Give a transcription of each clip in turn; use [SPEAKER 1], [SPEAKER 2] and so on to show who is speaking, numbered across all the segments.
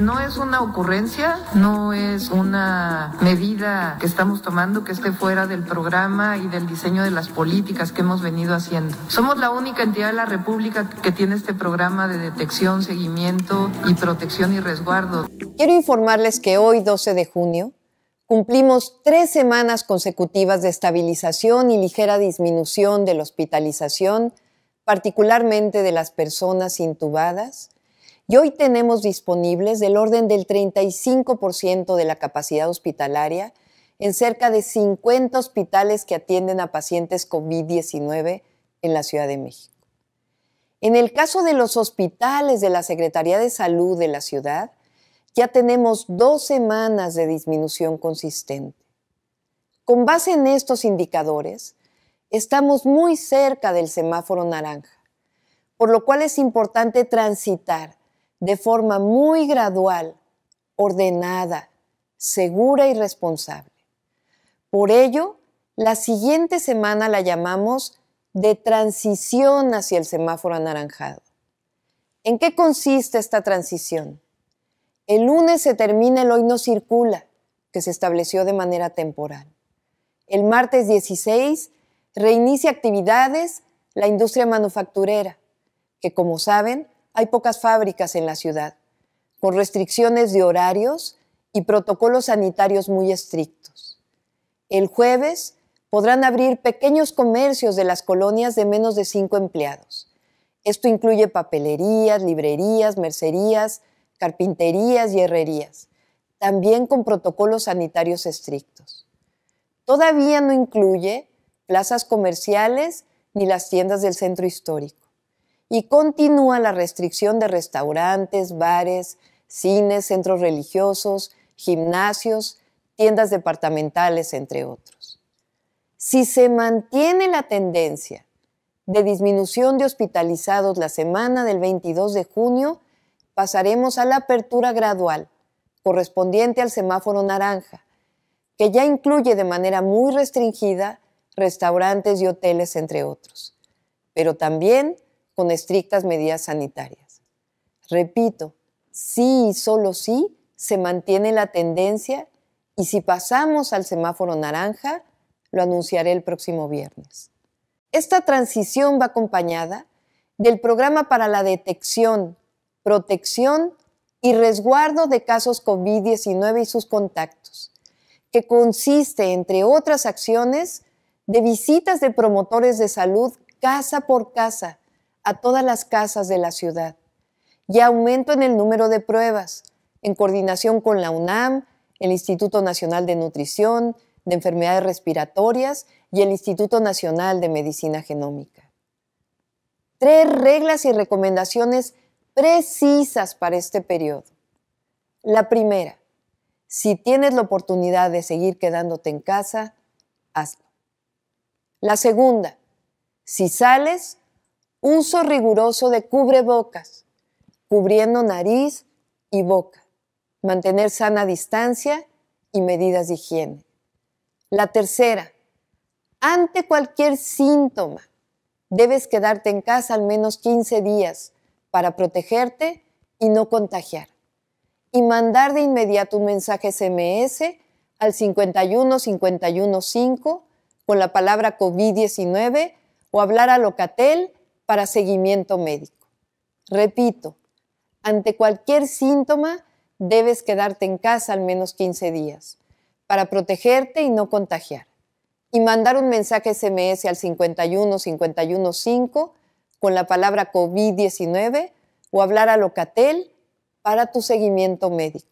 [SPEAKER 1] No es una ocurrencia, no es una medida que estamos tomando que esté fuera del programa y del diseño de las políticas que hemos venido haciendo. Somos la única entidad de la República que tiene este programa de detección, seguimiento y protección y resguardo. Quiero informarles que hoy, 12 de junio, cumplimos tres semanas consecutivas de estabilización y ligera disminución de la hospitalización, particularmente de las personas intubadas y hoy tenemos disponibles del orden del 35% de la capacidad hospitalaria en cerca de 50 hospitales que atienden a pacientes COVID-19 en la Ciudad de México. En el caso de los hospitales de la Secretaría de Salud de la ciudad, ya tenemos dos semanas de disminución consistente. Con base en estos indicadores, estamos muy cerca del semáforo naranja, por lo cual es importante transitar de forma muy gradual, ordenada, segura y responsable. Por ello, la siguiente semana la llamamos de transición hacia el semáforo anaranjado. ¿En qué consiste esta transición? El lunes se termina el hoy no circula, que se estableció de manera temporal. El martes 16 reinicia actividades la industria manufacturera, que como saben, hay pocas fábricas en la ciudad, con restricciones de horarios y protocolos sanitarios muy estrictos. El jueves podrán abrir pequeños comercios de las colonias de menos de cinco empleados. Esto incluye papelerías, librerías, mercerías, carpinterías y herrerías, también con protocolos sanitarios estrictos. Todavía no incluye plazas comerciales ni las tiendas del centro histórico y continúa la restricción de restaurantes, bares, cines, centros religiosos, gimnasios, tiendas departamentales, entre otros. Si se mantiene la tendencia de disminución de hospitalizados la semana del 22 de junio, pasaremos a la apertura gradual correspondiente al semáforo naranja, que ya incluye de manera muy restringida restaurantes y hoteles, entre otros. Pero también con estrictas medidas sanitarias. Repito, sí y solo sí se mantiene la tendencia y si pasamos al semáforo naranja, lo anunciaré el próximo viernes. Esta transición va acompañada del programa para la detección, protección y resguardo de casos COVID-19 y sus contactos, que consiste, entre otras acciones, de visitas de promotores de salud casa por casa, a todas las casas de la ciudad y aumento en el número de pruebas, en coordinación con la UNAM, el Instituto Nacional de Nutrición, de Enfermedades Respiratorias y el Instituto Nacional de Medicina Genómica. Tres reglas y recomendaciones precisas para este periodo. La primera, si tienes la oportunidad de seguir quedándote en casa, hazlo. La segunda, si sales, uso riguroso de cubrebocas, cubriendo nariz y boca, mantener sana distancia y medidas de higiene. La tercera, ante cualquier síntoma, debes quedarte en casa al menos 15 días para protegerte y no contagiar. Y mandar de inmediato un mensaje SMS al 51515 con la palabra COVID-19 o hablar a Locatel para seguimiento médico. Repito, ante cualquier síntoma debes quedarte en casa al menos 15 días para protegerte y no contagiar. Y mandar un mensaje SMS al 51515 con la palabra COVID-19 o hablar a Locatel para tu seguimiento médico.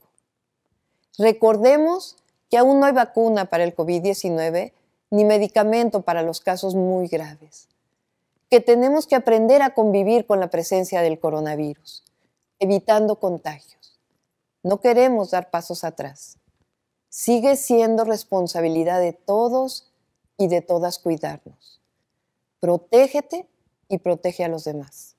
[SPEAKER 1] Recordemos que aún no hay vacuna para el COVID-19 ni medicamento para los casos muy graves que tenemos que aprender a convivir con la presencia del coronavirus, evitando contagios. No queremos dar pasos atrás. Sigue siendo responsabilidad de todos y de todas cuidarnos. Protégete y protege a los demás.